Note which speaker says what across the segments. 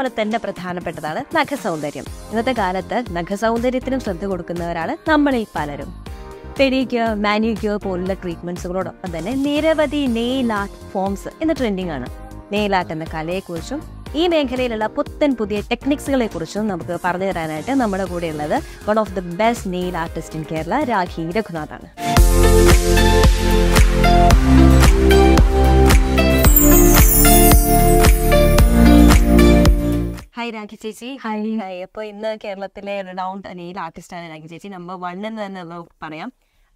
Speaker 1: അതുപോലെ തന്നെ പ്രധാനപ്പെട്ടതാണ് നഖസൗന്ദര്യം ഇന്നത്തെ കാലത്ത് നഖസൗന്ദര്യത്തിനും ശ്രദ്ധ കൊടുക്കുന്നവരാണ് നമ്മളിൽ പലരും പെഡിക്യൂർ മാനിക്യൂർ പോലുള്ള ട്രീറ്റ്മെന്റ്സുകളോടൊപ്പം തന്നെ നിരവധി നെയിൽ ആർട്ട് ഫോംസ് എന്ന ട്രെൻഡിങ് ആണ് നെയിൽ ആർട്ട് എന്ന കലയെക്കുറിച്ചും ഈ മേഖലയിലുള്ള പുത്തൻ പുതിയ ടെക്നിക്സുകളെ കുറിച്ചും നമുക്ക് പറഞ്ഞു തരാനായിട്ട് നമ്മുടെ കൂടെ ഉള്ളത് one of the best nail artist in Kerala Rakhi രഘുനാഥാണ് ഹായ് രാഖി ചേച്ചി ഹായ് ഹായ് അപ്പോൾ ഇന്ന് കേരളത്തിലെ റെഡൗണ്ട് നെയിൽ ആർട്ടിസ്റ്റാണ് രാഖി ചേച്ചി നമ്പർ വൺ എന്ന് തന്നെ നമുക്ക് പറയാം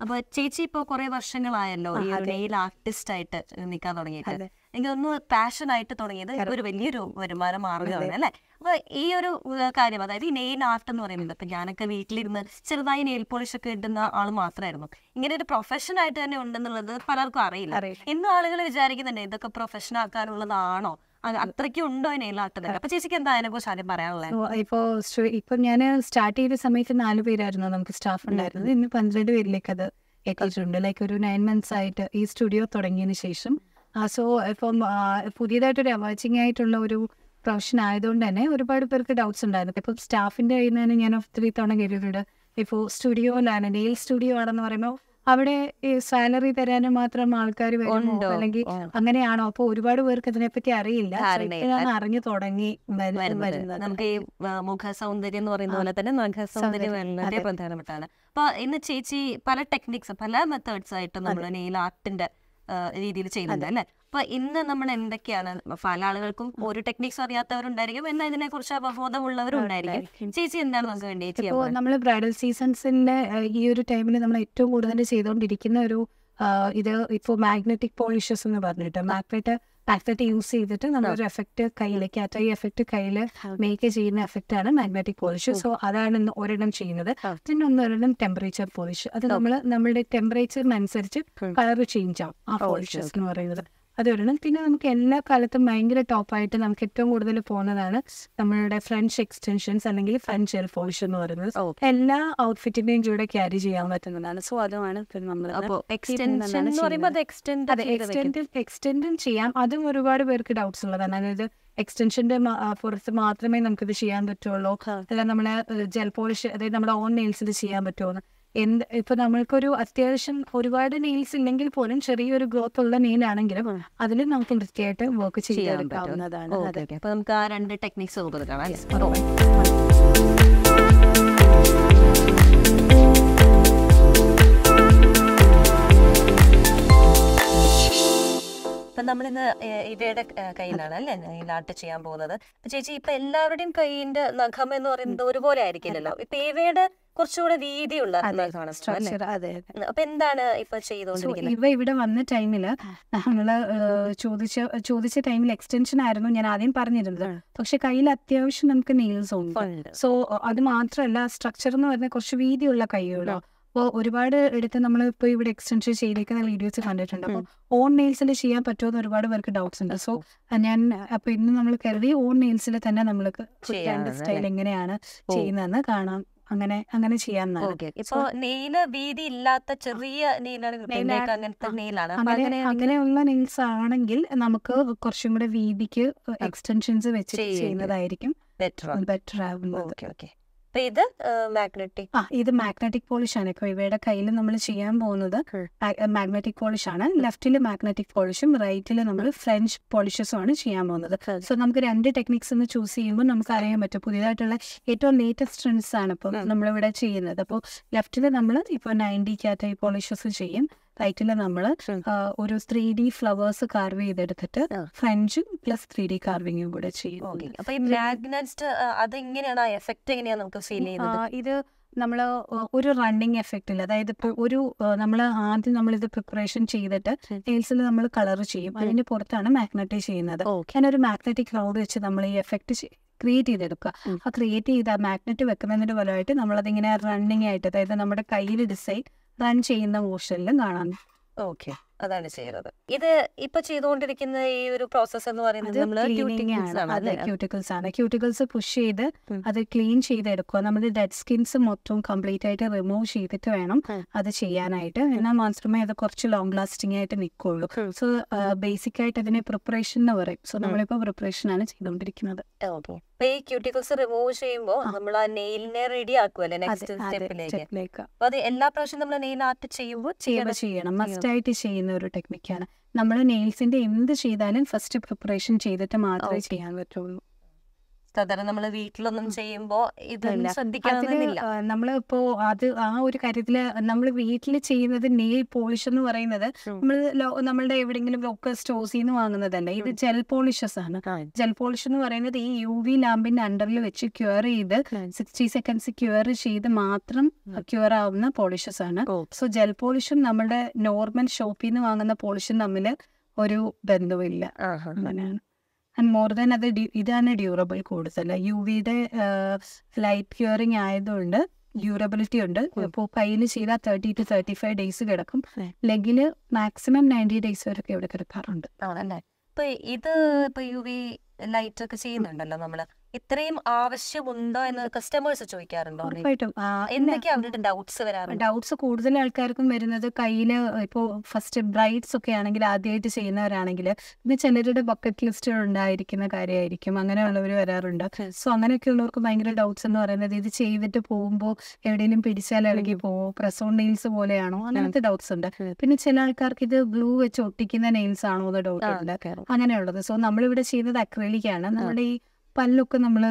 Speaker 1: അപ്പോൾ ചേച്ചി ഇപ്പോ കുറേ വർഷങ്ങളായല്ലോ ഈ നെയിൽ ആർട്ടിസ്റ്റ് ആയിട്ട് നിൽക്കാൻ തുടങ്ങിയിട്ട് എനിക്ക് ഒന്ന് പാഷൻ ആയിട്ട് തുടങ്ങിയത് ഒരു വലിയൊരു വരുമാന മാർഗമാണ് അല്ലേ അപ്പോൾ ഈ ഒരു കാര്യം അതായത് ഈ നെയിൽ ആർട്ട് എന്ന് പറയുന്നത് ഇപ്പം ഞാനൊക്കെ വീട്ടിലിരുന്ന് ചെറുതായി നെയിൽ പോളിഷ് ഒക്കെ ഇടുന്ന ആൾ മാത്രമായിരുന്നു ഇങ്ങനെ ഒരു പ്രൊഫഷൻ ആയിട്ട് തന്നെ ഉണ്ടെന്നുള്ളത് പലർക്കും അറിയില്ല ഇന്നും ആളുകൾ വിചാരിക്കുന്നുണ്ട് ഇതൊക്കെ പ്രൊഫഷൻ ആക്കാനുള്ളതാണോ ഉണ്ടോ ചേച്ചിക്ക് എന്താ പറയാനുള്ളത്
Speaker 2: ഇപ്പോ ഇപ്പൊ ഞാൻ സ്റ്റാർട്ട് ചെയ്ത സമയത്ത് നാല് പേരായിരുന്നു നമുക്ക് സ്റ്റാഫ് ഉണ്ടായിരുന്നത് ഇന്ന് പന്ത്രണ്ട് പേരിലേക്ക് അത് എത്തിയിട്ടുണ്ട് ലൈക്ക് ഒരു നയൻ മന്ത്സ് ആയിട്ട് ഈ സ്റ്റുഡിയോ തുടങ്ങിയതിന് ശേഷം സോ ഇപ്പം പുതിയതായിട്ടൊരു അവാച്ചിങ് ആയിട്ടുള്ള ഒരു പ്രൊഫഷൻ ആയതുകൊണ്ട് തന്നെ ഒരുപാട് പേർക്ക് ഡൗട്ട്സ് ഉണ്ടായിരുന്നു ഇപ്പം സ്റ്റാഫിന്റെ കയ്യിൽ നിന്ന് ഞാൻ ഒത്തിരി തവണ കയറിയിട്ടുണ്ട് ഇപ്പോൾ സ്റ്റുഡിയോയിലാണ് നെയിൽ സ്റ്റുഡിയോ ആണെന്ന് പറയുമ്പോൾ അവിടെ ഈ സാലറി തരാനും മാത്രം ആൾക്കാർ വരുന്നുണ്ടോ അല്ലെങ്കിൽ അങ്ങനെയാണോ അപ്പൊ ഒരുപാട് പേർക്ക് ഇതിനെപ്പറ്റി അറിയില്ല അറിഞ്ഞു തുടങ്ങി നമുക്ക്
Speaker 1: ഈ മുഖ സൗന്ദര്യം എന്ന് പറയുന്ന പോലെ തന്നെ മുഖ സൗന്ദര്യം പ്രധാനപ്പെട്ടാണ് അപ്പൊ ഇന്ന് ചേച്ചി പല ടെക്നിക്സ് പല മെത്തേഡ്സ് ആയിട്ട് നമ്മൾ നെയിൽ ആർട്ടിന്റെ രീതിയിൽ ചെയ്യുന്നുണ്ട് അല്ലേ അപ്പൊ ഇന്ന് നമ്മൾ എന്തൊക്കെയാണ് പല ആളുകൾക്കും ഒരു ടെക്നിക്സ് അറിയാത്തവരുണ്ടായിരിക്കും എന്നാൽ ഇതിനെ കുറിച്ച് ഉണ്ടായിരിക്കും ചേച്ചി എന്താണ് നമുക്ക് വേണ്ടി ഇപ്പോൾ നമ്മൾ
Speaker 2: ബ്രൈഡൽ സീസൺസിന്റെ ഈ ഒരു ടൈമിൽ നമ്മൾ ഏറ്റവും കൂടുതൽ ചെയ്തുകൊണ്ടിരിക്കുന്ന ഒരു ഇത് ഇപ്പോ മാഗ്നറ്റിക് പോളിഷസ് എന്ന് പറഞ്ഞിട്ട് മാഗ്നറ്റ് മാഗ്നറ്റ് യൂസ് ചെയ്തിട്ട് നമ്മളൊരു എഫക്റ്റ് കയ്യിൽ കാറ്റായി എഫക്റ്റ് കയ്യിൽ മേക്ക് ചെയ്യുന്ന എഫക്റ്റ് ആണ് മാഗ്നറ്റിക് പോളിഷ് സോ അതാണ് ഇന്ന് ഒരെണ്ണം ചെയ്യുന്നത് പിന്നെ ഒന്ന് ഒരെണ്ണം ടെമ്പറേച്ചർ പോളിഷ് അത് നമ്മൾ നമ്മളുടെ ടെമ്പറേച്ചറിനനുസരിച്ച് കളർ ചേഞ്ച് ആവും ആ പോളിഷസ് എന്ന് പറയുന്നത് അത് വരണം പിന്നെ നമുക്ക് എല്ലാ കാലത്തും ഭയങ്കര ടോപ്പായിട്ട് നമുക്ക് ഏറ്റവും കൂടുതൽ പോകുന്നതാണ് നമ്മളുടെ ഫ്രഞ്ച് എക്സ്റ്റൻഷൻസ് അല്ലെങ്കിൽ ഫ്രഞ്ച് എയർഫോഴ്സ് എന്ന് പറയുന്നത് എല്ലാ ഔട്ട്ഫിറ്റിന്റെയും കൂടെ ക്യാരി ചെയ്യാൻ പറ്റുന്നതാണ് സോ അതുമാണ് നമ്മൾ എക്സ്റ്റെൻഡും ചെയ്യാം അതും ഒരുപാട് പേർക്ക് ഡൗട്ട്സ് ഉള്ളതാണ് അതായത് എക്സ്റ്റെൻഷന്റെ പുറത്ത് മാത്രമേ നമുക്കിത് ചെയ്യാൻ പറ്റുള്ളൂ അല്ല നമ്മളെ ജെൽ പോളിഷ് അതായത് നമ്മുടെ ഓൺ നെയിൽസിൽ ചെയ്യാൻ പറ്റുമോ എന്ത് ഇപ്പൊ നമ്മൾക്കൊരു അത്യാവശ്യം ഒരുപാട് നെയിൽസ് ഇല്ലെങ്കിൽ പോലും ചെറിയൊരു ഗ്രോത്ത് ഉള്ള നെയിൽ ആണെങ്കിലും അതിൽ നമുക്ക്
Speaker 1: വൃത്തിയായിട്ട് വർക്ക് ചെയ്യാവുന്നതാണ് അപ്പൊ നമുക്ക് ആ രണ്ട് നമ്മളിന്ന് ഇവയുടെ കയ്യിലാണ് അല്ലേ നെയിൽ ചെയ്യാൻ പോകുന്നത് ചേച്ചി ഇപ്പൊ എല്ലാവരുടെയും കൈയിന്റെ നഖം എന്ന് പറയുന്നത് ഒരുപോലെ ആയിരിക്കില്ലല്ലോ ഇപ്പൊ ഇവയുടെ കുറച്ചുകൂടെ രീതിയുള്ള അപ്പൊ എന്താണ് ഇപ്പൊ ചെയ്തോണ്ടിരിക്കുന്നത്
Speaker 2: ഇവ ഇവിടെ വന്ന ടൈമില് നമ്മള് ചോദിച്ച ചോദിച്ച ടൈമിൽ എക്സ്റ്റൻഷൻ ആയിരുന്നു ഞാൻ ആദ്യം പറഞ്ഞിരുന്നത് പക്ഷെ കയ്യിൽ അത്യാവശ്യം നമുക്ക് നെയിൽസ് ഉണ്ട് സോ അത് മാത്രമല്ല സ്ട്രക്ചർ എന്ന് പറഞ്ഞാൽ കുറച്ച് വീതിയുള്ള കൈകളോ അപ്പോൾ ഒരുപാട് എടുത്ത് നമ്മൾ ഇപ്പോൾ ഇവിടെ എക്സ്റ്റൻഷൻ ചെയ്തേക്കുന്ന വീഡിയോസ് കണ്ടിട്ടുണ്ട് അപ്പോൾ ഓൺ നെയിൽസിൽ ചെയ്യാൻ പറ്റുമോ എന്ന് ഒരുപാട് പേർക്ക് ഡൗട്ട്സ് ഉണ്ട് സോ ഞാൻ അപ്പോൾ ഇന്ന് നമ്മൾ കരുതി ഓൺ നെയിൽസിൽ തന്നെ നമ്മൾക്ക് സ്റ്റൈൽ എങ്ങനെയാണ് ചെയ്യുന്നതെന്ന് കാണാം അങ്ങനെ അങ്ങനെ ചെയ്യാൻ
Speaker 1: വീതി ഇല്ലാത്ത ചെറിയ അങ്ങനെ
Speaker 2: അങ്ങനെയുള്ള നെയിൽസ് ആണെങ്കിൽ നമുക്ക് കുറച്ചും കൂടെ വീതിക്ക് എക്സ്റ്റൻഷൻസ് വെച്ച് ചെയ്യുന്നതായിരിക്കും ബെറ്റർ ആവുന്നത്
Speaker 1: ഇത് മാഗ്നറ്റിക്
Speaker 2: ആ ഇത് മാഗ്നറ്റിക് പോളിഷ് ആണ് ഇവയുടെ കയ്യിൽ നമ്മൾ ചെയ്യാൻ പോകുന്നത് മാഗ്നറ്റിക് പോളിഷ് ആണ് ലെഫ്റ്റിൽ മാഗ്നറ്റിക് പോളിഷും റൈറ്റിൽ നമ്മൾ ഫ്രഞ്ച് പോളിഷസും ആണ് ചെയ്യാൻ പോകുന്നത് സോ നമുക്ക് രണ്ട് ടെക്നിക്സ് ഒന്ന് ചൂസ് ചെയ്യുമ്പോൾ നമുക്ക് അറിയാൻ പറ്റും പുതിയതായിട്ടുള്ള ഏറ്റവും ലേറ്റസ്റ്റ് ട്രെൻഡ്സ് ആണ് ഇപ്പൊ നമ്മളിവിടെ ചെയ്യുന്നത് അപ്പോൾ ലെഫ്റ്റിൽ നമ്മൾ ഇപ്പൊ നയൻറ്റി ക്യാറ്റ് പോളിഷസ് ചെയ്യും ലൈറ്റിൽ നമ്മൾ ഒരു ത്രീ ഡി ഫ്ലവേഴ്സ് കാർവ് ചെയ്തെടുത്തിട്ട് ഫ്രഞ്ചും പ്ലസ് ത്രീ ഡി കാർവിങ്ങും കൂടെ ചെയ്യും ഈ
Speaker 1: എങ്ങനെയാണ് ഇത് നമ്മൾ ഒരു റണ്ണിങ് എഫക്റ്റിൽ അതായത്
Speaker 2: ഒരു നമ്മൾ ആദ്യം നമ്മൾ ഇത് പ്രിപ്പറേഷൻ ചെയ്തിട്ട് നെയിൽസിൽ നമ്മൾ കളർ ചെയ്യും അതിന് പുറത്താണ് മാഗ്നറ്റിക് ചെയ്യുന്നത് ഞാൻ ഒരു മാഗ്നറ്റിക് ക്ലൗഡ് വെച്ച് നമ്മൾ ഈ എഫക്ട് ക്രിയേറ്റ് ചെയ്തെടുക്കുക ആ ക്രിയേറ്റ് ചെയ്ത മാഗ്നറ്റ് വെക്കുന്നതിന്റെ ഫലമായിട്ട് നമ്മളതിങ്ങനെ റണ്ണിങ് ആയിട്ട് അതായത് നമ്മുടെ കയ്യിൽ ഡിസൈൻ റൺ ചെയ്യുന്ന പോർഷനിലും കാണാം
Speaker 1: ഓക്കെ അതാണ് ചെയ്യുന്നത് ഇത് ഇപ്പൊ ചെയ്തുകൊണ്ടിരിക്കുന്ന ഈ ഒരു പ്രോസസ് എന്ന് പറയുന്നത് നമ്മൾ
Speaker 2: ക്യൂട്ടിക്കിൾസ് ആണ് ക്യൂട്ടിക്കിൾസ് പുഷ് ചെയ്ത് അത് ക്ലീൻ ചെയ്തെടുക്കുക നമ്മുടെ ഡെഡ് സ്കിൻസ് മൊത്തം കംപ്ലീറ്റ് ആയിട്ട് റിമൂവ് ചെയ്തിട്ട് വേണം അത് ചെയ്യാനായിട്ട് എന്നാൽ മാത്രമേ അത് കുറച്ച് ലോങ് ലാസ്റ്റിംഗ് ആയിട്ട് നിൽക്കുള്ളൂ സോ ബേസിക് ആയിട്ട് അതിനെ പ്രിപ്പറേഷൻ എന്ന് പറയും സോ നമ്മളിപ്പോ പ്രിപ്പറേഷൻ ആണ് ചെയ്തുകൊണ്ടിരിക്കുന്നത് അപ്പൊ
Speaker 1: ഈ ക്യൂട്ടിക്കിൾസ് റിമൂവ് ചെയ്യുമ്പോൾ നമ്മൾ ആ നെയിലിനെ റെഡി ആക്കുമല്ലേ നെക്സ്റ്റ് സ്റ്റെപ്പിലേക്ക് അപ്പൊ അത് എല്ലാ പ്രാവശ്യം നമ്മൾ നെയിൽ ആർട്ട് ചെയ്യുമ്പോൾ ചെയ്യണം മസ്റ്റ് ആയിട്ട്
Speaker 2: ചെയ്യുന്നത് ഒരു ടെക്നിക്കാണ് നമ്മൾ നെയിൽസിന്റെ എന്ത് ചെയ്താലും ഫസ്റ്റ് പ്രിപ്പറേഷൻ ചെയ്തിട്ട് മാത്രമേ ചെയ്യാൻ പറ്റുള്ളൂ
Speaker 1: സാധാരണ നമ്മൾ വീട്ടിലൊന്നും ചെയ്യുമ്പോൾ ഇതൊന്നും ശ്രദ്ധിക്കാനൊന്നുമില്ല
Speaker 2: നമ്മൾ ഇപ്പോ അത് ആ ഒരു കാര്യത്തില് നമ്മൾ വീട്ടിൽ ചെയ്യുന്നത് നെയിൽ പോളിഷ് എന്ന് പറയുന്നത് നമ്മൾ നമ്മളുടെ എവിടെയെങ്കിലും ലോക്കൽ സ്റ്റോഴ്സിൽ നിന്ന് വാങ്ങുന്നതല്ല ഇത് ജെൽ പോളിഷസ് ആണ് ജെൽ പോളിഷ് എന്ന് പറയുന്നത് ഈ യു വി ലാമ്പിന്റെ അണ്ടറിൽ വെച്ച് ക്യൂർ ചെയ്ത് സിക്സ്റ്റി സെക്കൻഡ്സ് ക്യൂർ ചെയ്ത് മാത്രം ക്യൂർ ആവുന്ന പോളിഷസ് ആണ് സോ ജെൽ പോളിഷും നമ്മുടെ നോർമൽ ഷോപ്പിൽ നിന്ന് വാങ്ങുന്ന പോളിഷും തമ്മില് ഒരു ബന്ധവുമില്ല അങ്ങനെയാണ് ആൻഡ് മോർ ദാൻ അത് ഇതാണ് ഡ്യൂറബിൾ കൂടുതൽ യു വിയുടെ ലൈറ്റ് ക്യൂറിങ് ആയതുകൊണ്ട് ഡ്യൂറബിലിറ്റി ഉണ്ട് ഇപ്പോൾ കയ്യിൽ ചെയ്താൽ thirty to thirty five days കിടക്കും ലെഗിൽ മാക്സിമം നയൻറ്റി ഡേയ്സ് വരെയൊക്കെ ഇവിടെ കിടക്കാറുണ്ട്
Speaker 1: ഇത് ഇപ്പൊ യു വി ലൈറ്റ് ഒക്കെ ചെയ്യുന്നുണ്ടല്ലോ നമ്മള് ഇത്രയും ആവശ്യമുണ്ടോ എന്ന് കസ്റ്റമേഴ്സ് ചോദിക്കാറുണ്ടോ എന്തൊക്കെയാണ് ഡൗട്ട്സ് വരാറുണ്ട്
Speaker 2: ഡൗട്ട്സ് കൂടുതൽ ആൾക്കാർക്കും വരുന്നത് കയ്യില് ഇപ്പോ ഫസ്റ്റ് ബ്രൈഡ്സ് ഒക്കെ ആണെങ്കിൽ ആദ്യമായിട്ട് ചെയ്യുന്നവരാണെങ്കിൽ പിന്നെ ചിലരുടെ ബക്കറ്റ് ലിസ്റ്റിൽ ഉണ്ടായിരിക്കുന്ന കാര്യമായിരിക്കും അങ്ങനെയുള്ളവർ വരാറുണ്ട് സോ അങ്ങനെയൊക്കെ ഉള്ളവർക്ക് ഭയങ്കര ഡൗട്ട്സ് എന്ന് പറയുന്നത് ഇത് ചെയ്തിട്ട് പോകുമ്പോൾ എവിടെയെങ്കിലും പിടിച്ചാൽ ഇളകി പോവോ പ്രസോൺ നെയിൽസ് പോലെയാണോ അങ്ങനത്തെ ഡൗട്ട്സ് ഉണ്ട് പിന്നെ ചില ആൾക്കാർക്ക് ഇത് ബ്ലൂ വെച്ച് ഒട്ടിക്കുന്ന നെയിൽസ് ആണോ എന്ന് ഡൗട്ട് ഉണ്ട് അങ്ങനെയുള്ളത് സോ നമ്മളിവിടെ ചെയ്യുന്നത് അക്രലിക്കാണ് നമ്മുടെ ഈ പല്ലൊക്കെ നമ്മൾ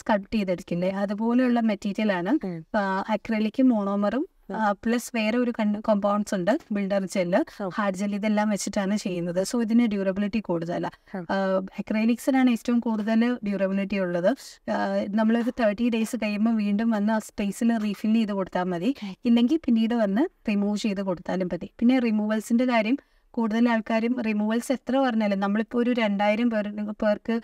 Speaker 2: സ്കൾപ്റ്റ് ചെയ്തെടുക്കില്ലേ അതുപോലെയുള്ള മെറ്റീരിയൽ ആണ് അക്രലിക്ക് മോണോമറും പ്ലസ് വേറെ ഒരു കോമ്പൗണ്ട്സ് ഉണ്ട് ബിൽഡർ ജെല്ല് ഹാർഡ് ജെല്ല് ഇതെല്ലാം വെച്ചിട്ടാണ് ചെയ്യുന്നത് സോ ഇതിന് ഡ്യൂറബിലിറ്റി കൂടുതലാണ് അക്രൈലിക്സിനാണ് ഏറ്റവും കൂടുതൽ ഡ്യൂറബിലിറ്റി ഉള്ളത് നമ്മളൊരു തേർട്ടി ഡേയ്സ് കഴിയുമ്പോൾ വീണ്ടും വന്ന് ആ സ്പേസിൽ റീഫിൽ ചെയ്ത് കൊടുത്താൽ മതി ഇല്ലെങ്കിൽ പിന്നീട് വന്ന് റിമൂവ് ചെയ്ത് കൊടുത്താലും മതി പിന്നെ റിമൂവൽസിന്റെ കാര്യം കൂടുതൽ ആൾക്കാരും റിമൂവൽസ് എത്ര പറഞ്ഞാലും നമ്മളിപ്പോൾ ഒരു രണ്ടായിരം പേർ പേർക്ക്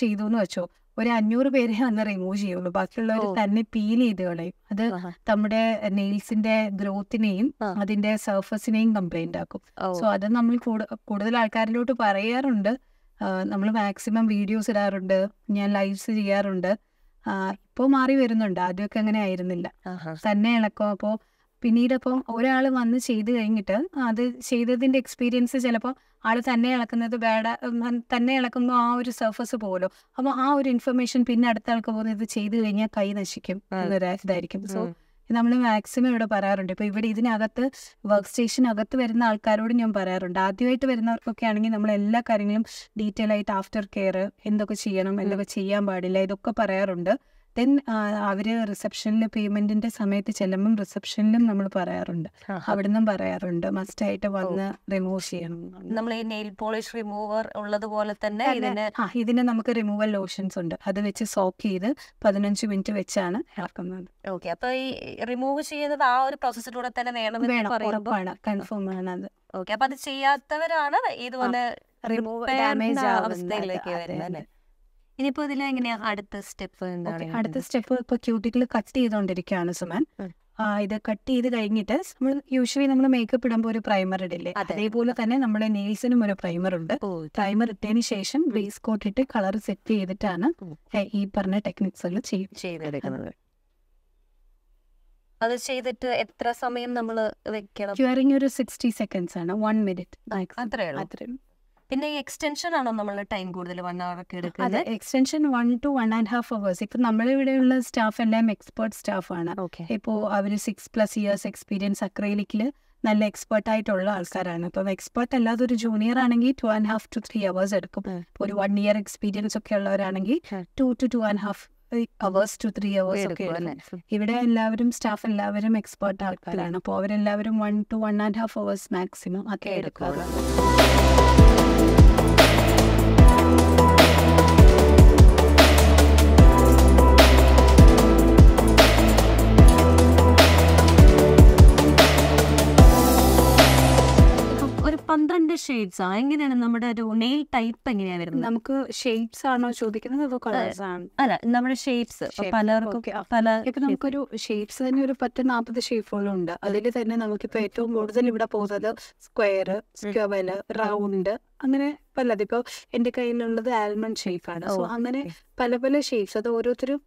Speaker 2: ചെയ്തു എന്ന് വെച്ചോ ഒരു അഞ്ഞൂറ് പേരെ അന്ന് റിമൂവ് ചെയ്യുള്ളൂ ബാക്കിയുള്ളവർ തന്നെ പീൽ ചെയ്ത് കളയും അത് നമ്മുടെ നെയിൽസിന്റെ ഗ്രോത്തിനെയും അതിന്റെ സർഫസിനെയും കംപ്ലൈന്റ് ആക്കും സോ അത് നമ്മൾ കൂടുതൽ ആൾക്കാരിലോട്ട് പറയാറുണ്ട് നമ്മൾ മാക്സിമം വീഡിയോസ് ഇടാറുണ്ട് ഞാൻ ലൈവ്സ് ചെയ്യാറുണ്ട് ഇപ്പോൾ മാറി വരുന്നുണ്ട് ആദ്യമൊക്കെ അങ്ങനെ ആയിരുന്നില്ല തന്നെ ഇളക്കം അപ്പോൾ പിന്നീട് അപ്പം ഒരാൾ വന്ന് ചെയ്ത് കഴിഞ്ഞിട്ട് അത് ചെയ്തതിൻ്റെ എക്സ്പീരിയൻസ് ചിലപ്പോൾ ആൾ തന്നെ ഇളക്കുന്നത് ബാഡ് തന്നെ ഇളക്കുമ്പോൾ ആ ഒരു സർഫസ് പോകുമല്ലോ അപ്പോൾ ആ ഒരു ഇൻഫർമേഷൻ പിന്നെ അടുത്ത ആൾക്ക് പോകുന്ന ഇത് ചെയ്ത് കഴിഞ്ഞാൽ കൈ നശിക്കും എന്നൊരു ഇതായിരിക്കും സോ നമ്മൾ മാക്സിമം ഇവിടെ പറയാറുണ്ട് ഇപ്പൊ ഇവിടെ ഇതിനകത്ത് വർക്ക് സ്റ്റേഷൻ അകത്ത് വരുന്ന ആൾക്കാരോട് ഞാൻ പറയാറുണ്ട് ആദ്യമായിട്ട് വരുന്നവർക്കൊക്കെ ആണെങ്കിൽ നമ്മൾ എല്ലാ കാര്യങ്ങളും ഡീറ്റെയിൽ ആയിട്ട് ആഫ്റ്റർ കെയർ എന്തൊക്കെ ചെയ്യണം എന്തൊക്കെ ചെയ്യാൻ പാടില്ല ഇതൊക്കെ പറയാറുണ്ട് ദെൻ അവർ റിസപ്ഷനിൽ പേയ്മെന്റിന്റെ സമയത്ത് ചെല്ലുമ്പം റിസപ്ഷനിലും നമ്മൾ പറയാറുണ്ട് അവിടെ നിന്നും പറയാറുണ്ട് മസ്റ്റ് ആയിട്ട് വന്ന് റിമൂവ് ചെയ്യണം
Speaker 1: നമ്മൾ ഈ നെയിൽ പോളിഷ് റിമൂവർ ഉള്ളത് പോലെ തന്നെ ഇതിന് ആ
Speaker 2: ഇതിന് നമുക്ക് റിമൂവൽ ലോഷൻസ് ഉണ്ട് അത് വെച്ച് സോക്ക് ചെയ്ത് പതിനഞ്ച് മിനിറ്റ് വെച്ചാണ് ഇളക്കുന്നത്
Speaker 1: ഓക്കെ അപ്പൊ ഈ റിമൂവ് ചെയ്യുന്നത് ആ ഒരു പ്രോസസ്സിലൂടെ തന്നെ വേണം ഉറപ്പാണ് കൺഫേം ആണ് അത് ഓക്കെ അപ്പൊ അത് ചെയ്യാത്തവരാണ് ഇത് വന്ന് റിമൂവ് ഡാമേജ് അവസ്ഥയിലേക്ക് വരുന്നത് ഇനിയിപ്പോ ഇതിൽ എങ്ങനെയാ അടുത്ത സ്റ്റെപ്പ് എന്താണ് അടുത്ത
Speaker 2: സ്റ്റെപ്പ് ഇപ്പൊ ക്യൂട്ടിക്കിൾ കട്ട് ചെയ്തുകൊണ്ടിരിക്കുകയാണ് സുമൻ ഇത് കട്ട് ചെയ്ത് കഴിഞ്ഞിട്ട് നമ്മൾ യൂഷ്വലി നമ്മൾ മേക്കപ്പ് ഇടുമ്പോൾ ഒരു പ്രൈമർ ഇടില്ലേ അതേപോലെ തന്നെ നമ്മുടെ നെയിൽസിനും ഒരു പ്രൈമർ ഉണ്ട് പ്രൈമർ ഇട്ടതിന് ശേഷം ബേസ് കോട്ട് ഇട്ട് കളർ സെറ്റ് ചെയ്തിട്ടാണ് ഈ പറഞ്ഞ ടെക്നിക്സുകൾ
Speaker 1: ചെയ്തെടുക്കുന്നത് അത് ചെയ്തിട്ട് എത്ര സമയം നമ്മൾ വെക്കണം
Speaker 2: ഒരു സിക്സ്റ്റി സെക്കൻഡ്സ് ആണ് വൺ മിനിറ്റ് അത്രേ അത്രേ
Speaker 1: പിന്നെ ഈ എക്സ്റ്റൻഷൻ ആണോ നമ്മൾ ടൈം കൂടുതൽ വൺ അവർ ഒക്കെ എടുക്കുന്നത്
Speaker 2: extension one to one and half hours ഇപ്പൊ നമ്മളിവിടെയുള്ള സ്റ്റാഫ് എല്ലാം എക്സ്പേർട്ട് സ്റ്റാഫ് ആണ് ഇപ്പോൾ അവർ സിക്സ് പ്ലസ് ഇയേഴ്സ് എക്സ്പീരിയൻസ് അക്രൈലിക്കിൽ നല്ല എക്സ്പേർട്ട് ആയിട്ടുള്ള ആൾക്കാരാണ് അപ്പം എക്സ്പേർട്ട് അല്ലാതെ ഒരു ജൂനിയർ ആണെങ്കിൽ two and half to three hours എടുക്കും ഒരു വൺ ഇയർ എക്സ്പീരിയൻസ് ഒക്കെ ഉള്ളവരാണെങ്കിൽ two two two and half hours to three hours ഒക്കെ ഇവിടെ എല്ലാവരും സ്റ്റാഫ് എല്ലാവരും എക്സ്പേർട്ട് ആൾക്കാരാണ് അപ്പോൾ അവരെല്ലാവരും one to one and half hours maximum ഒക്കെ എടുക്കുക
Speaker 1: ഷെയ്ഡ്സ് ആ എങ്ങനെയാണ് നമ്മുടെ ഒരു നെയിൽ ടൈപ്പ് എങ്ങനെയാണ് വരുന്നത് നമുക്ക് ഷേപ്സ് ആണോ ചോദിക്കുന്നത് അതോ കളേഴ്സ് ആണ് അല്ല നമ്മുടെ ഷേപ്സ് പലർക്കും പല ഇപ്പൊ
Speaker 2: നമുക്കൊരു ഷേപ്സ് തന്നെ ഒരു പത്ത് നാൽപ്പത് ഷേപ്പുകളും ഉണ്ട് അതിൽ തന്നെ നമുക്കിപ്പോ ഏറ്റവും കൂടുതൽ ഇവിടെ പോകുന്നത് സ്ക്വയർ സ്ക്വല് റൗണ്ട് അങ്ങനെ പലത് ഇപ്പൊ എന്റെ കയ്യിലുള്ളത് ആൽമണ്ട് ഷേപ്പ് ആണ് സോ അങ്ങനെ പല പല ഷേപ്സ് അത് ഓരോരുത്തരും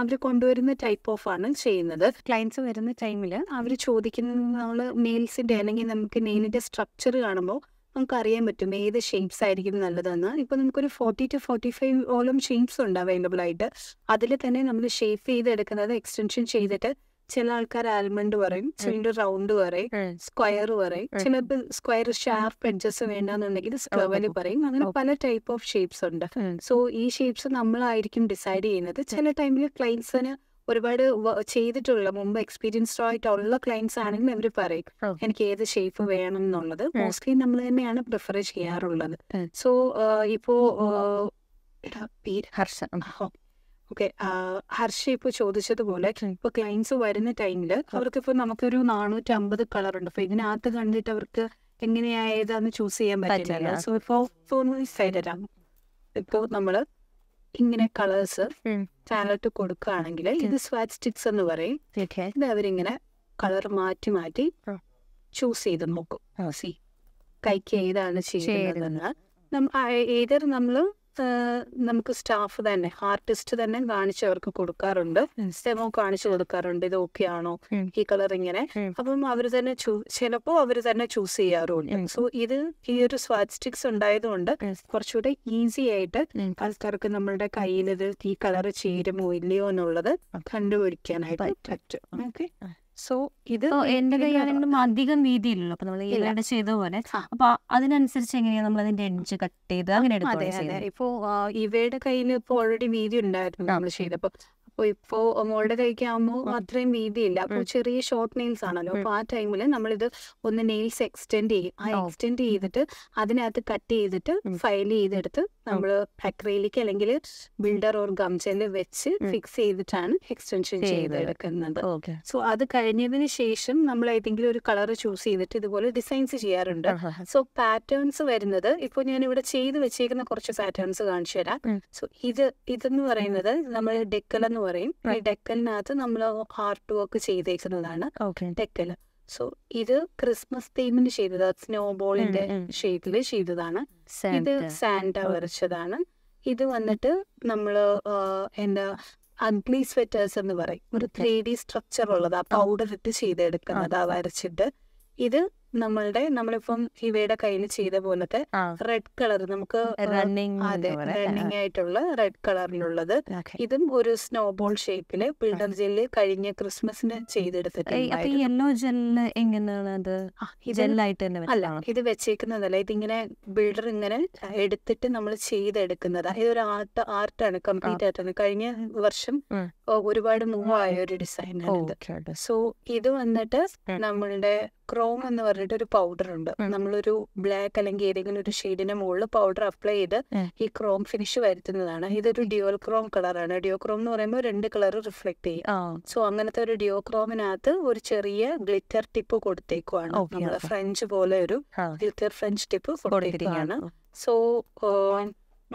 Speaker 2: അവര് കൊണ്ടുവരുന്ന ടൈപ്പ് ഓഫ് ആണ് ചെയ്യുന്നത് ക്ലയൻസ് വരുന്ന ടൈമില് അവര് ചോദിക്കുന്നത് നമ്മൾ നെയിൽസിന്റെ അല്ലെങ്കിൽ നമുക്ക് നെയിലിന്റെ സ്ട്രക്ചർ കാണുമ്പോൾ നമുക്ക് അറിയാൻ പറ്റും ഏത് ഷേപ്സ് ആയിരിക്കും നല്ലതെന്ന് ഇപ്പോൾ നമുക്കൊരു ഫോർട്ടി ടു ഫോർട്ടി ഫൈവ് ഓളം ഷേപ്സ് ഉണ്ട് അവൈലബിൾ ആയിട്ട് അതിൽ തന്നെ നമ്മൾ ഷേപ്പ് ചെയ്തെടുക്കുന്നത് എക്സ്റ്റൻഷൻ ചെയ്തിട്ട് ചില ആൾക്കാർ ആൽമണ്ട് പറയും ചിലർ റൗണ്ട് പറയും സ്ക്വയർ പറയും ചിലർക്ക് സ്ക്വയർ ഷാർപ്പ് എഡ്ജസ് വേണ്ടെന്നുണ്ടെങ്കിൽ സ്ക്വല് പറയും അങ്ങനെ പല ടൈപ്പ് ഓഫ് ഷേപ്സ് ഉണ്ട് സോ ഈ ഷേപ്സ് നമ്മളായിരിക്കും ഡിസൈഡ് ചെയ്യുന്നത് ചില ടൈമിൽ ക്ലൈൻസിന് ഒരുപാട് ചെയ്തിട്ടുള്ള മുമ്പ് എക്സ്പീരിയൻസ്ഡ് ആയിട്ടുള്ള ക്ലയൻസ് ആണെങ്കിലും അവർ പറയും എനിക്ക് ഏത് ഷേപ്പ് വേണം എന്നുള്ളത് മോസ്റ്റ്ലി നമ്മൾ തന്നെയാണ് പ്രിഫർ ചെയ്യാറുള്ളത് സോ ഇപ്പോ ഹർഷ ഓക്കെ ഹർഷ ഇപ്പൊ ചോദിച്ചതുപോലെ ഇപ്പൊ ക്ലയൻസ് വരുന്ന ടൈമിൽ ഇപ്പൊ നമുക്കൊരു നാനൂറ്റി അമ്പത് ഉണ്ട് അപ്പൊ ഇതിനകത്ത് കണ്ടിട്ട് അവർക്ക് എങ്ങനെയായതാന്ന് ചൂസ് ചെയ്യാൻ പറ്റില്ല സോ ഇപ്പോ ഇപ്പോൾ തരാം ഇപ്പോൾ നമ്മള് ഇങ്ങനെ കളേഴ്സ് ചാനലിട്ട് കൊടുക്കുകയാണെങ്കിൽ ഇത് സ്വാറ്റ് സ്റ്റിക്സ് എന്ന് പറയും അവരിങ്ങനെ കളർ മാറ്റി മാറ്റി ചൂസ് ചെയ്ത് നോക്കും കൈക്ക് ഏതാണ് ചെയ്യുന്നതെന്ന് ഏതൊരു നമ്മൾ നമുക്ക് സ്റ്റാഫ് തന്നെ ആർട്ടിസ്റ്റ് തന്നെ കാണിച്ച് അവർക്ക് കൊടുക്കാറുണ്ട് ഡെമോ കാണിച്ചു കൊടുക്കാറുണ്ട് ഇത് ഓക്കെ ആണോ hmm. ഈ കളർ ഇങ്ങനെ hmm. അപ്പം അവർ തന്നെ ചിലപ്പോ അവർ തന്നെ ചൂസ് ചെയ്യാറുണ്ട് hmm. സോ ഇത് ഈ ഒരു സ്വാറ്റ് സ്റ്റിക്സ് ഉണ്ടായതുകൊണ്ട് കുറച്ചുകൂടെ ഈസി ആയിട്ട് ആൾക്കാർക്ക് നമ്മളുടെ കയ്യിൽ ഇത് ഈ കളർ ചേരുമോ ഇല്ലയോ എന്നുള്ളത് കണ്ടുപിടിക്കാനായിട്ട് പറ്റും ഓക്കെ ah. സോ
Speaker 1: ഇത് എന്റെ കൈ അധികം വീതിയില്ലല്ലോ അപ്പൊ നമ്മൾ ഇവിടെ ചെയ്ത പോലെ അപ്പൊ അതിനനുസരിച്ച് എങ്ങനെയാണ് നമ്മൾ അതിന്റെ എഡ്ജ് കട്ട് ചെയ്ത് അങ്ങനെ
Speaker 2: ഇപ്പോ ഇവയുടെ കയ്യിൽ ഇപ്പൊ ഓൾറെഡി വീതി ഉണ്ടായിരുന്നു നമ്മൾ ചെയ്തപ്പോ അപ്പൊ ഇപ്പോ മോളുടെ കൈക്ക് ആകുമ്പോൾ അത്രയും വീതിയില്ല അപ്പൊ ചെറിയ ഷോർട്ട് നെയിൽസ് ആണല്ലോ അപ്പൊ ആ ടൈമില് നമ്മളിത് ഒന്ന് നെയിൽസ് എക്സ്റ്റെൻഡ് ചെയ്യും ആ എക്സ്റ്റെൻഡ് ചെയ്തിട്ട് അതിനകത്ത് കട്ട് ചെയ്തിട്ട് ഫയൽ ചെയ്തെടുത്ത് നമ്മൾ അക്രൈലിക്ക് അല്ലെങ്കിൽ ബിൽഡർ ഓർ ഗംജയിൽ വെച്ച് ഫിക്സ് ചെയ്തിട്ടാണ് എക്സ്റ്റൻഷൻ ചെയ്തെടുക്കുന്നത് സോ അത് കഴിഞ്ഞതിന് ശേഷം നമ്മൾ ഏതെങ്കിലും ഒരു കളർ ചൂസ് ചെയ്തിട്ട് ഇതുപോലെ ഡിസൈൻസ് ചെയ്യാറുണ്ട് സോ പാറ്റേൺസ് വരുന്നത് ഇപ്പൊ ഞാൻ ഇവിടെ ചെയ്ത് വെച്ചേക്കുന്ന കുറച്ച് പാറ്റേൺസ് കാണിച്ചു തരാം സോ ഇത് ഇതെന്ന് പറയുന്നത് നമ്മൾ ഡെക്കലം എന്ന് പറയും ഈ ഡെക്കലിനകത്ത് നമ്മൾ ഹാർട്ട് വർക്ക് ചെയ്തേക്കുന്നതാണ് ഡെക്കൽ സോ ഇത് ക്രിസ്മസ് തീമിന് ചെയ്തത് സ്നോബോളിന്റെ ഷേപ്പിൽ ചെയ്തതാണ് ഇത് സാന്റ വരച്ചതാണ് ഇത് വന്നിട്ട് നമ്മൾ എന്താ അഗ്ലി സ്വെറ്റേഴ്സ് എന്ന് പറയും ഒരു ത്രീ ഡി സ്ട്രക്ചർ ഉള്ളതാ പൗഡർ ഇട്ട് ചെയ്തെടുക്കുന്നതാ വരച്ചിട്ട് ഇത് നമ്മളുടെ നമ്മളിപ്പം ഇവയുടെ കയ്യിൽ ചെയ്ത പോലത്തെ റെഡ് കളർ നമുക്ക് റണ്ണിങ് റണ്ണിങ് ആയിട്ടുള്ള റെഡ് കളറിലുള്ളത് ഇതും ഒരു സ്നോബോൾ ഷേപ്പില് ബിൽഡർ ജെല്ല് കഴിഞ്ഞ ക്രിസ്മസിന് ചെയ്തെടുത്തിട്ടുണ്ട്
Speaker 1: എങ്ങനെയാണ്
Speaker 2: ജെല്ലായിട്ട് തന്നെ അല്ല ഇത് വെച്ചേക്കുന്നതല്ല ഇതിങ്ങനെ ബിൽഡർ ഇങ്ങനെ എടുത്തിട്ട് നമ്മൾ അതായത് ഇതൊരു ആർട്ട് ആർട്ടാണ് കംപ്ലീറ്റ് ആയിട്ടാണ് കഴിഞ്ഞ വർഷം ഒരുപാട് മൂവ് ആയ ഒരു ഡിസൈനാണ് സോ ഇത് വന്നിട്ട് നമ്മളുടെ ക്രോം എന്ന് പറഞ്ഞിട്ട് ഒരു പൗഡർ ഉണ്ട് നമ്മളൊരു ബ്ലാക്ക് അല്ലെങ്കിൽ ഏതെങ്കിലും ഒരു ഷെയ്ഡിന് മുകളിൽ പൗഡർ അപ്ലൈ ചെയ്ത് ഈ ക്രോം ഫിനിഷ് വരുത്തുന്നതാണ് ഇതൊരു ഡിയോൽ ക്രോം കളറാണ് ഡിയോ ക്രോം എന്ന് പറയുമ്പോൾ രണ്ട് കളർ റിഫ്ലക്ട് ചെയ്യും സോ അങ്ങനത്തെ ഒരു ഡിയോ ക്രോമിനകത്ത് ഒരു ചെറിയ ഗ്ലിറ്റർ ടിപ്പ് കൊടുത്തേക്കുവാണ് നമ്മളെ ഫ്രഞ്ച് പോലെ ഒരു ഗ്ലിറ്റർ ഫ്രഞ്ച് ടിപ്പ് കൊടുത്തിരിക്കുകയാണ് സോ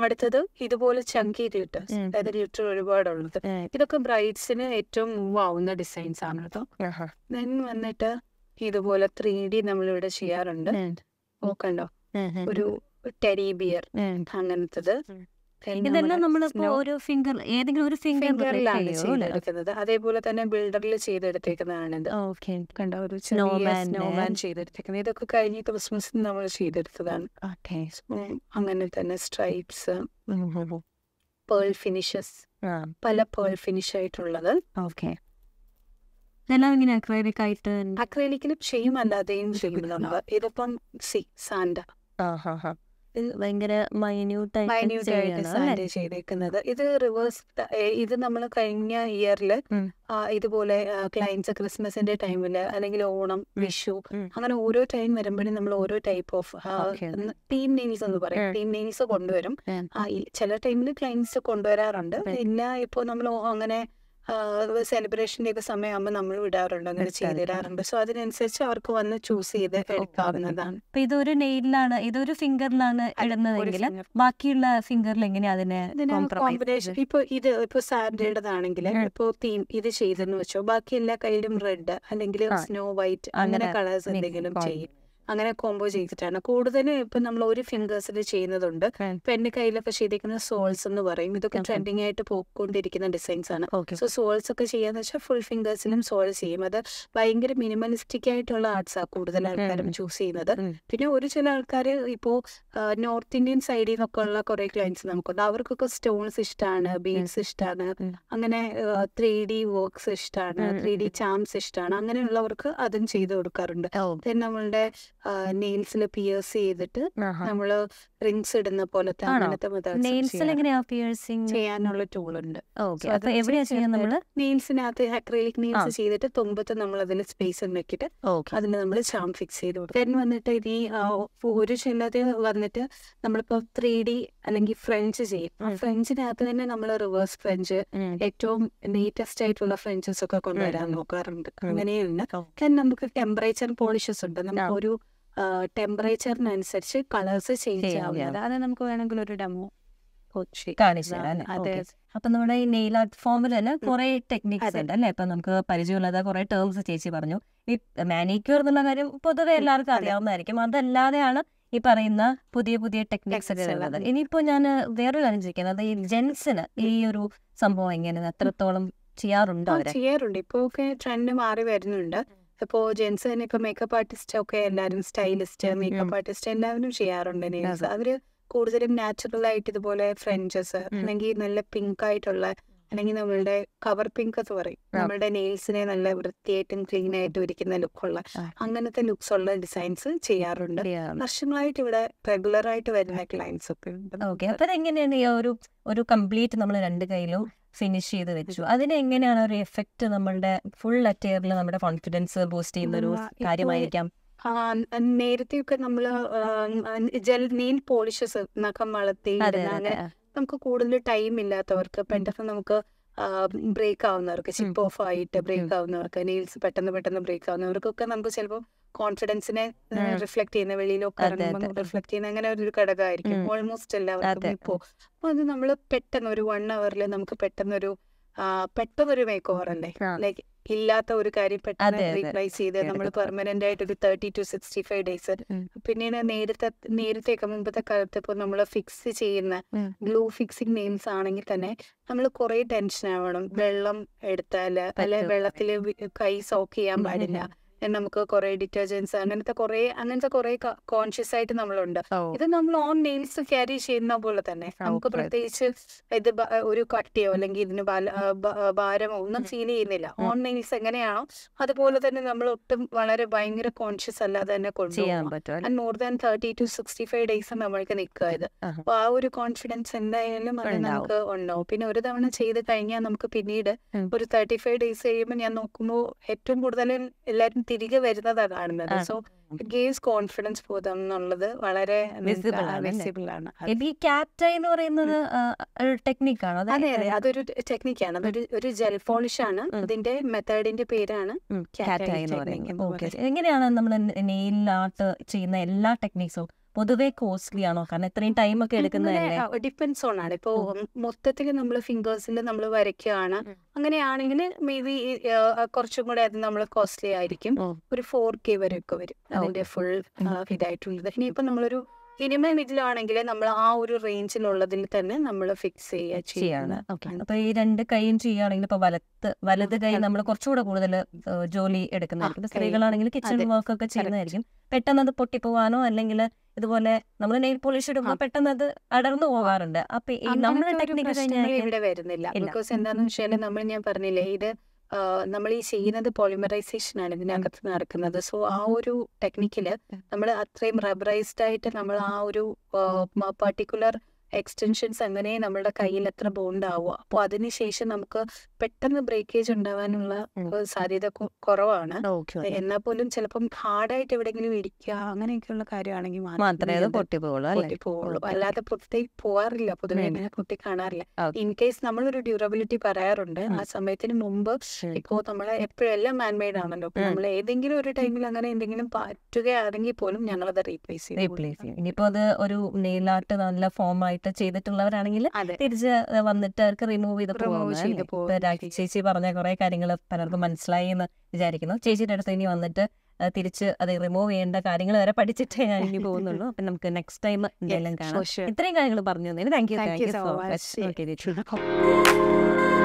Speaker 2: അടുത്തത് ഇതുപോലെ ചങ്കി ലിറ്റർ അതായത് ലിറ്റർ ഒരുപാടുള്ളത് ഇതൊക്കെ ബ്രൈഡ്സിന് ഏറ്റവും മൂവ് ആവുന്ന ഡിസൈൻസ് ആണ് കേട്ടോ ദെൻ വന്നിട്ട് ഇതുപോലെ ത്രീ ഡി നമ്മളിവിടെ ചെയ്യാറുണ്ട് നോക്കണ്ടോ ഒരു ടെരി ബിയർ അങ്ങനത്തത് ഒരു
Speaker 1: ഫിംഗർ ഏതെങ്കിലും ഒരു
Speaker 2: അതേപോലെ തന്നെ ബിൽഡറിൽ ചെയ്തെടുത്തേക്കുന്നതാണിത് ഇത് കണ്ടോ ഒരു സ്നോമാൻ ചെയ്തെടുത്തേക്കുന്നത് ഇതൊക്കെ കഴിഞ്ഞ ക്രിസ്മസിന് നമ്മൾ ചെയ്തെടുത്തതാണ് അങ്ങനെ തന്നെ സ്ട്രൈപ്സ് പേൾ ഫിനിഷസ് പല പേൾ ഫിനിഷ് ആയിട്ടുള്ളത്
Speaker 1: ഇതെല്ലാം ഇങ്ങനെ അക്രൈലിക് ആയിട്ട് അക്രൈലിക്കിലും ചെയ്യും
Speaker 2: അല്ലാതെയും ചെയ്യുന്നുണ്ട് ഇതിപ്പം സി സാൻഡ ഭയങ്കര
Speaker 1: മൈന്യൂട്ടായിട്ട് ചെയ്തേക്കുന്നത്
Speaker 2: ഇത് റിവേഴ്സ് ഇത് നമ്മൾ കഴിഞ്ഞ ഇയറിൽ ഇതുപോലെ ക്ലയൻസ് ക്രിസ്മസിന്റെ ടൈമില് അല്ലെങ്കിൽ ഓണം വിഷു അങ്ങനെ ഓരോ ടൈം വരുമ്പോഴും നമ്മൾ ഓരോ ടൈപ്പ് ഓഫ് ടീം നെയിംസ് എന്ന് പറയും ടീം നെയിംസ് കൊണ്ടുവരും ചില ടൈമിൽ ക്ലയൻസ് കൊണ്ടുവരാറുണ്ട് പിന്നെ ഇപ്പോ നമ്മൾ അങ്ങനെ സെലിബ്രേഷൻ്റെ ഒക്കെ സമയമാകുമ്പോൾ നമ്മൾ വിടാറുണ്ട് അങ്ങനെ ചെയ്തിടാറുണ്ട് സോ അതിനനുസരിച്ച് അവർക്ക് വന്ന് ചൂസ് ചെയ്ത് എടുക്കാവുന്നതാണ്
Speaker 1: ഇതൊരു നെയിലാണ് ഇതൊരു ഫിംഗറിലാണ് ഇടുന്നതെങ്കിൽ ബാക്കിയുള്ള ഫിംഗറിൽ എങ്ങനെയാ അതിനെ കോമ്പിനേഷൻ
Speaker 2: ഇപ്പൊ ഇത് ഇപ്പൊ സാൻഡേർഡാണെങ്കിൽ ഇപ്പൊ തീം ഇത് ചെയ്തെന്ന് വെച്ചോ ബാക്കി എല്ലാ കയ്യിലും റെഡ് അല്ലെങ്കിൽ സ്നോ വൈറ്റ് അങ്ങനെ കളേഴ്സ് എന്തെങ്കിലും ചെയ്യും അങ്ങനെ കോംബോ ചെയ്തിട്ടാണ് കൂടുതലും ഇപ്പൊ നമ്മൾ ഒരു ഫിംഗേഴ്സിൽ ചെയ്യുന്നതുണ്ട് ഇപ്പൊ എന്റെ കയ്യിലൊക്കെ ചെയ്തിരിക്കുന്ന സോൾസ് എന്ന് പറയും ഇതൊക്കെ ട്രെൻഡിങ് ആയിട്ട് പോയിക്കൊണ്ടിരിക്കുന്ന ഡിസൈൻസ് ആണ് സോ സോൾസ് ഒക്കെ ചെയ്യാന്ന് വെച്ചാൽ ഫുൾ ഫിംഗേഴ്സിലും സോൾസ് ചെയ്യും അത് ഭയങ്കര മിനിമലിസ്റ്റിക് ആയിട്ടുള്ള ആർട്സ് ആ കൂടുതൽ ആൾക്കാരും ചൂസ് ചെയ്യുന്നത് പിന്നെ ഒരു ചില ആൾക്കാർ ഇപ്പോ നോർത്ത് ഇന്ത്യൻ സൈഡിൽ നിന്നൊക്കെ ഉള്ള കുറെ ക്ലയൻസ് നമുക്കുണ്ട് അവർക്കൊക്കെ സ്റ്റോൺസ് ഇഷ്ടമാണ് ബീഡ്സ് ഇഷ്ടമാണ് അങ്ങനെ ത്രീ ഡി വർക്ക്സ് ഇഷ്ടമാണ് ത്രീ ഡി ചാംസ് ഇഷ്ടമാണ് അങ്ങനെയുള്ളവർക്ക് അതും ചെയ്തു കൊടുക്കാറുണ്ട് oh. നമ്മളുടെ നെയിൽസിന് പിയേഴ്സ് ചെയ്തിട്ട് നമ്മള് റിങ്സ് ഇടുന്ന പോലത്തെ അങ്ങനത്തെ നെയിൽസിൽ ചെയ്യാനുള്ള ടൂൾ ഉണ്ട് നെയിൽസിനകത്ത് അക്രൈലിക് നെയിൽസ് ചെയ്തിട്ട് തുമ്പത്ത് നമ്മൾ അതിന് സ്പേസ് ഉണ്ടാക്കിട്ട് അതിന് നമ്മൾ ചാം ഫിക്സ് ചെയ്ത് കൊടുക്കും വന്നിട്ട് ഇനി ഒരു ചിഹ്നത്തിൽ വന്നിട്ട് നമ്മളിപ്പോ ത്രീ ഡി അല്ലെങ്കിൽ ഫ്രഞ്ച് ചെയ്യും ഫ്രഞ്ചിനകത്ത് തന്നെ നമ്മൾ റിവേഴ്സ് ഫ്രഞ്ച് ഏറ്റവും നീറ്റസ്റ്റ് ആയിട്ടുള്ള ഫ്രഞ്ചസ് ഒക്കെ കൊണ്ടുവരാൻ നോക്കാറുണ്ട് അങ്ങനെയുണ്ട് നമുക്ക് ടെമ്പറേച്ചർ പോളിഷസ് ഉണ്ട് നമുക്ക് ഒരു ടെമ്പറേച്ചറിനനുസരിച്ച് കളേഴ്സ് ചേഞ്ച് ആവുന്നത് അത് നമുക്ക് വേണമെങ്കിൽ
Speaker 1: ഒരു ഡെമോ അതെ അപ്പൊ നമ്മുടെ ഈ നെയിൽ ആർട്ട് ഫോമിൽ തന്നെ കുറെ ടെക്നിക്സ് ഉണ്ട് അല്ലെ ഇപ്പൊ നമുക്ക് പരിചയമുള്ളത് കുറെ ടേംസ് ചേച്ചി പറഞ്ഞു ഈ മാനിക്യൂർ എന്നുള്ള കാര്യം പൊതുവെ എല്ലാവർക്കും അറിയാവുന്നതായിരിക്കും അതല്ലാതെയാണ് ഈ പറയുന്ന പുതിയ പുതിയ ടെക്നിക്സ് ഒക്കെ ഉള്ളത് ഇനിയിപ്പോ ഞാൻ വേറൊരു കാര്യം ചോദിക്കുന്നത് ഈ ജെൻസിന് ഈ ഒരു സംഭവം എങ്ങനെയാണ് എത്രത്തോളം ചെയ്യാറുണ്ടോ
Speaker 2: ചെയ്യാറുണ്ട് ഇപ്പൊ ഒക്കെ ട്രെൻഡ് മാറി വരുന്നുണ്ട് ഇപ്പോ ജെൻസ് തന്നെ ഇപ്പൊ മേക്കപ്പ് ആർട്ടിസ്റ്റ് ഒക്കെ എല്ലാരും സ്റ്റൈലിസ്റ്റ് മേക്കപ്പ് ആർട്ടിസ്റ്റ് എല്ലാവരും ചെയ്യാറുണ്ട് നെയിൽസ് അവര് കൂടുതലും നാച്ചുറൽ ആയിട്ട് ഇതുപോലെ ഫ്രഞ്ചസ് അല്ലെങ്കിൽ നല്ല പിങ്ക് ആയിട്ടുള്ള അല്ലെങ്കിൽ നമ്മളുടെ കവർ പിങ്ക് എന്ന് പറയും നമ്മളുടെ നെയിൽസിനെ നല്ല വൃത്തിയായിട്ടും ക്ലീൻ ആയിട്ടും ഇരിക്കുന്ന ലുക്കുള്ള അങ്ങനത്തെ ലുക്സ് ഉള്ള ഡിസൈൻസ് ചെയ്യാറുണ്ട് വർഷങ്ങളായിട്ട് ഇവിടെ റെഗുലർ ആയിട്ട് വരുന്ന ക്ലയൻസ് ഒക്കെ
Speaker 1: ഉണ്ട് അപ്പൊ എങ്ങനെയാണ് ഈ ഒരു ഒരു കംപ്ലീറ്റ് നമ്മൾ രണ്ട് കയ്യിലും ഫിനിഷ് ചെയ്ത് വെച്ചു അതിനെങ്ങനെയാണ് എങ്ങനെയാണ് ഒരു എഫക്റ്റ് നമ്മളുടെ ഫുൾ അറ്റയറിൽ നമ്മുടെ കോൺഫിഡൻസ് ബൂസ്റ്റ് ചെയ്യുന്ന ഒരു കാര്യമായിരിക്കാം
Speaker 2: നേരത്തെയൊക്കെ നമ്മൾ ജെൽ നെയിൽ പോളിഷസ് നഖം വളർത്തി നമുക്ക് കൂടുതൽ ടൈം ഇല്ലാത്തവർക്ക് പെട്ടെന്ന് നമുക്ക് ബ്രേക്ക് ആവുന്നവർക്ക് ചിപ്പ് ഓഫ് ആയിട്ട് ബ്രേക്ക് ആവുന്നവർക്ക് നെയിൽസ് പെട്ടെന്ന് പെട്ടെന്ന് ബ്രേക്ക് ആവുന്നവർക്കൊക്കെ നമുക്ക് ചിലപ്പോൾ കോൺഫിഡൻസിനെ റിഫ്ലക്ട് ചെയ്യുന്ന വെളിയിലൊക്കെ റിഫ്ലക്ട് ചെയ്യുന്ന അങ്ങനെ ഒരു ഘടകമായിരിക്കും ഓൾമോസ്റ്റ് എല്ലാവർക്കും ഇപ്പോ അപ്പൊ അത് നമ്മൾ പെട്ടെന്ന് ഒരു വൺ അവറിൽ നമുക്ക് പെട്ടെന്നൊരു പെട്ടെന്നൊരു മേക്ക് ഓവർ അല്ലേ ലൈക്ക് ഇല്ലാത്ത ഒരു കാര്യം പെട്ടെന്ന് റീപ്ലൈസ് ചെയ്ത് നമ്മൾ പെർമനന്റ് ആയിട്ട് ഒരു thirty to sixty five days പിന്നീട് നേരത്തെ ഒക്കെ മുമ്പത്തെ കാലത്ത് ഇപ്പൊ നമ്മൾ ഫിക്സ് ചെയ്യുന്ന ഗ്ലൂ ഫിക്സിംഗ് നെയിംസ് ആണെങ്കിൽ തന്നെ നമ്മൾ കുറെ ടെൻഷൻ ആവണം വെള്ളം എടുത്താല് അല്ലെ വെള്ളത്തിൽ കൈ സോക്ക് ചെയ്യാൻ പാടില്ല നമുക്ക് കുറെ ഡിറ്റർജൻസ് അങ്ങനത്തെ കുറെ അങ്ങനത്തെ കുറെ കോൺഷ്യസ് ആയിട്ട് നമ്മളുണ്ട് ഇത് നമ്മൾ ഓൺ നെയിൽസ് ക്യാരി ചെയ്യുന്ന പോലെ തന്നെ നമുക്ക് പ്രത്യേകിച്ച് ഇത് ഒരു കട്ടിയോ അല്ലെങ്കിൽ ഇതിന് ഭാരമോ ഒന്നും ഫീൽ ചെയ്യുന്നില്ല ഓൺ നെയിൽസ് എങ്ങനെയാണോ അതുപോലെ തന്നെ നമ്മൾ ഒട്ടും വളരെ ഭയങ്കര കോൺഷ്യസ് അല്ലാതെ തന്നെ കൊണ്ടുപോകും more than thirty to sixty five days നമ്മൾക്ക് നിൽക്കുക ഇത് അപ്പൊ ആ ഒരു കോൺഫിഡൻസ് എന്തായാലും അത് നമുക്ക് ഉണ്ടാവും പിന്നെ ഒരു തവണ ചെയ്ത് കഴിഞ്ഞാൽ നമുക്ക് പിന്നീട് ഒരു തേർട്ടി ഫൈവ് ഡേയ്സ് കഴിയുമ്പോൾ ഞാൻ നോക്കുമ്പോൾ ഏറ്റവും കൂടുതൽ എല്ലാവരും തിരികെ വരുന്നതാണ് കാണുന്നത് സോ ഇറ്റ് ഗീവ്സ് കോൺഫിഡൻസ് ബോധം എന്നുള്ളത് വളരെ വിസിബിൾ ആണ്
Speaker 1: ഈ ക്യാറ്റ് എന്ന് പറയുന്നത് ഒരു ടെക്നിക്കാണ് അതെ അതെ അതൊരു ടെക്നിക്കാണ് അതൊരു ഒരു ജെൽ പോളിഷ് ആണ് അതിന്റെ
Speaker 2: മെത്തേഡിന്റെ പേരാണ്
Speaker 1: ക്യാറ്റ് എന്ന് പറയുന്നത് എങ്ങനെയാണ് നമ്മൾ നെയിൽ ആർട്ട് ചെയ്യുന്ന എല്ലാ ടെക്നിക്സും പൊതുവെ കോസ്റ്റ്ലി ആണോ കാരണം ഇത്രയും ടൈം ഒക്കെ എടുക്കുന്നതല്ലേ
Speaker 2: ഡിപ്പെൻസ് ഓൺ ആണ് ഇപ്പോൾ മൊത്തത്തിൽ നമ്മൾ ഫിംഗേഴ്സിന്റെ നമ്മൾ വരയ്ക്കുകയാണ് അങ്ങനെയാണെങ്കിൽ മേ ബി കുറച്ചും കൂടെ അത് നമ്മൾ കോസ്റ്റ്ലി ആയിരിക്കും ഒരു ഫോർ കെ വരെ ഒക്കെ വരും അതിന്റെ ഫുൾ ഇതായിട്ടുള്ളത് ഇനിയിപ്പോ നമ്മളൊരു സിനിമ ഇതിലാണെങ്കിൽ നമ്മൾ ആ ഒരു റേഞ്ചിലുള്ളതിൽ തന്നെ നമ്മൾ ഫിക്സ് ചെയ്യാണ്
Speaker 1: അപ്പൊ ഈ രണ്ട് കൈയും ചെയ്യുകയാണെങ്കിൽ ഇപ്പൊ വലത്ത് വലത് കൈ നമ്മൾ കുറച്ചുകൂടെ കൂടുതൽ ജോലി എടുക്കുന്നതായിരിക്കും സ്ത്രീകളാണെങ്കിൽ കിച്ചൺ വർക്ക് ഒക്കെ ചെയ്യുന്നതായിരിക്കും പെട്ടെന്ന് അത് പൊട്ടിപ്പോവാനോ അല്ലെങ്കിൽ ഇതുപോലെ നമ്മൾ നെയിൽ പോളിഷ് ഇടുമ്പോൾ പെട്ടെന്ന് അത് അടർന്നു പോകാറുണ്ട് അപ്പൊ നമ്മുടെ ടെക്നിക്കൽ ഇവിടെ വരുന്നില്ല ബിക്കോസ് എന്താണെന്ന് വെച്ചാൽ നമ്മൾ
Speaker 2: ഞാൻ പറഞ്ഞില്ലേ ഇത് നമ്മൾ ഈ ചെയ്യുന്നത് പോളിമറൈസേഷൻ ആണ് ഇതിനകത്ത് നടക്കുന്നത് സോ ആ ഒരു ടെക്നിക്കില് നമ്മൾ അത്രയും റബറൈസ്ഡ് ആയിട്ട് നമ്മൾ ആ ഒരു പർട്ടിക്കുലർ എക്സ്റ്റെൻഷൻസ് അങ്ങനെ നമ്മുടെ കയ്യിൽ എത്ര ബോണ്ട് ആവുക അപ്പൊ അതിനുശേഷം നമുക്ക് പെട്ടെന്ന് ബ്രേക്കേജ് ഉണ്ടാവാനുള്ള സാധ്യത കുറവാണ് എന്നാൽ പോലും ചിലപ്പം ഹാർഡായിട്ട് എവിടെയെങ്കിലും ഇടിക്കുക അങ്ങനെയൊക്കെയുള്ള കാര്യമാണെങ്കിൽ മാത്രമേ അത് അല്ലാതെ പൊട്ടി പോവാറില്ല പൊതുവെ അങ്ങനെ പൊട്ടി കാണാറില്ല ഇൻ കേസ് നമ്മളൊരു ഡ്യൂറബിലിറ്റി പറയാറുണ്ട് ആ സമയത്തിന് മുമ്പ് ഇപ്പോ നമ്മളെ എപ്പോഴെല്ലാം മാൻമെയ്ഡ് ആണല്ലോ നമ്മൾ ഏതെങ്കിലും ഒരു ടൈമിൽ അങ്ങനെ എന്തെങ്കിലും
Speaker 1: പറ്റുകയാണെങ്കിൽ പോലും ഞങ്ങളത് റീപ്ലേസ് ചെയ്യും റീപ്ലേസ് ചെയ്യും ഇനിയിപ്പോ അത് ഒരു ആർട്ട് നല്ല ഫോം ആയിട്ട് ആയിട്ട് ചെയ്തിട്ടുള്ളവരാണെങ്കിൽ തിരിച്ച് വന്നിട്ട് അവർക്ക് റിമൂവ് ചെയ്ത് പോകും ചേച്ചി പറഞ്ഞ കുറെ കാര്യങ്ങൾ പലർക്കും മനസ്സിലായി എന്ന് വിചാരിക്കുന്നു ചേച്ചിയുടെ അടുത്ത് ഇനി വന്നിട്ട് തിരിച്ച് അത് റിമൂവ് ചെയ്യേണ്ട കാര്യങ്ങൾ വരെ പഠിച്ചിട്ടേ ഞാൻ ഇനി പോകുന്നുള്ളൂ അപ്പൊ നമുക്ക് നെക്സ്റ്റ് ടൈം എന്തെങ്കിലും കാണാം ഇത്രയും കാര്യങ്ങൾ പറഞ്ഞു തന്നെ thank you thank you so much